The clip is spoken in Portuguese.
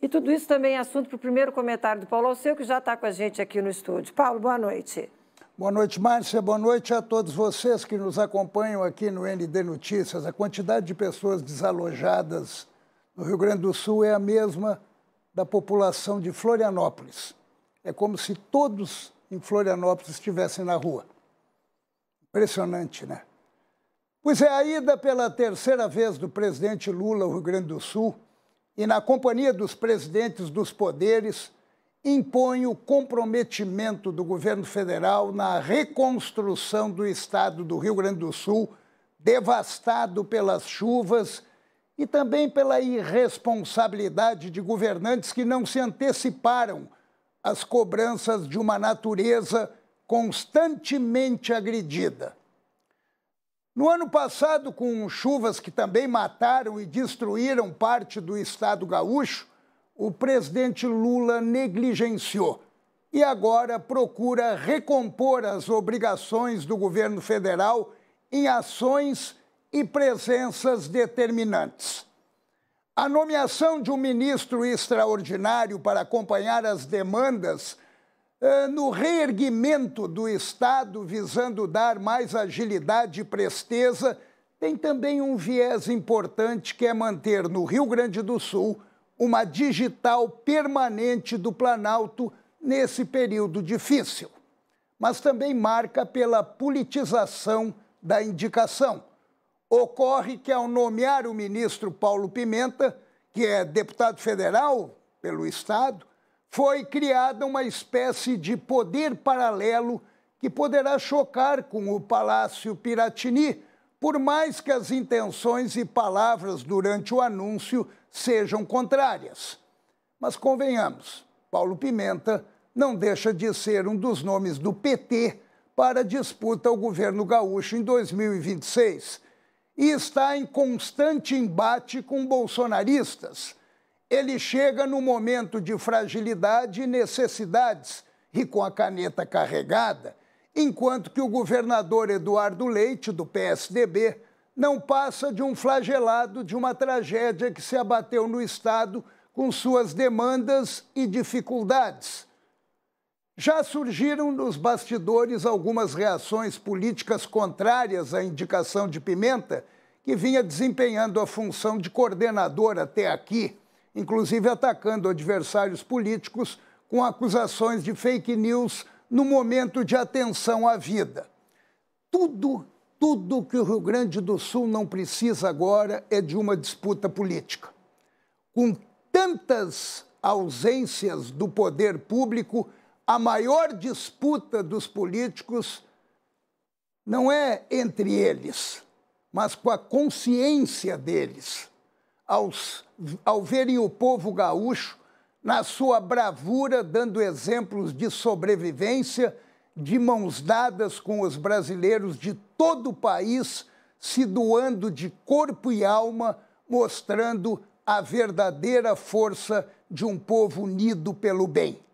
E tudo isso também é assunto para o primeiro comentário do Paulo Alceu, que já está com a gente aqui no estúdio. Paulo, boa noite. Boa noite, Márcia. Boa noite a todos vocês que nos acompanham aqui no ND Notícias. A quantidade de pessoas desalojadas no Rio Grande do Sul é a mesma da população de Florianópolis. É como se todos em Florianópolis estivessem na rua. Impressionante, né? Pois é, a ida pela terceira vez do presidente Lula ao Rio Grande do Sul e, na companhia dos presidentes dos poderes, impõe o comprometimento do governo federal na reconstrução do estado do Rio Grande do Sul, devastado pelas chuvas e também pela irresponsabilidade de governantes que não se anteciparam às cobranças de uma natureza constantemente agredida. No ano passado, com chuvas que também mataram e destruíram parte do estado gaúcho, o presidente Lula negligenciou e agora procura recompor as obrigações do governo federal em ações e presenças determinantes. A nomeação de um ministro extraordinário para acompanhar as demandas é, no reerguimento do Estado, visando dar mais agilidade e presteza, tem também um viés importante que é manter no Rio Grande do Sul uma digital permanente do Planalto nesse período difícil. Mas também marca pela politização da indicação. Ocorre que, ao nomear o ministro Paulo Pimenta, que é deputado federal pelo Estado, foi criada uma espécie de poder paralelo que poderá chocar com o Palácio Piratini, por mais que as intenções e palavras durante o anúncio sejam contrárias. Mas convenhamos, Paulo Pimenta não deixa de ser um dos nomes do PT para disputa ao governo gaúcho em 2026 e está em constante embate com bolsonaristas ele chega no momento de fragilidade e necessidades, e com a caneta carregada, enquanto que o governador Eduardo Leite, do PSDB, não passa de um flagelado de uma tragédia que se abateu no Estado com suas demandas e dificuldades. Já surgiram nos bastidores algumas reações políticas contrárias à indicação de Pimenta, que vinha desempenhando a função de coordenador até aqui inclusive atacando adversários políticos com acusações de fake news no momento de atenção à vida. Tudo, tudo que o Rio Grande do Sul não precisa agora é de uma disputa política. Com tantas ausências do poder público, a maior disputa dos políticos não é entre eles, mas com a consciência deles aos, ao verem o povo gaúcho, na sua bravura, dando exemplos de sobrevivência, de mãos dadas com os brasileiros de todo o país, se doando de corpo e alma, mostrando a verdadeira força de um povo unido pelo bem.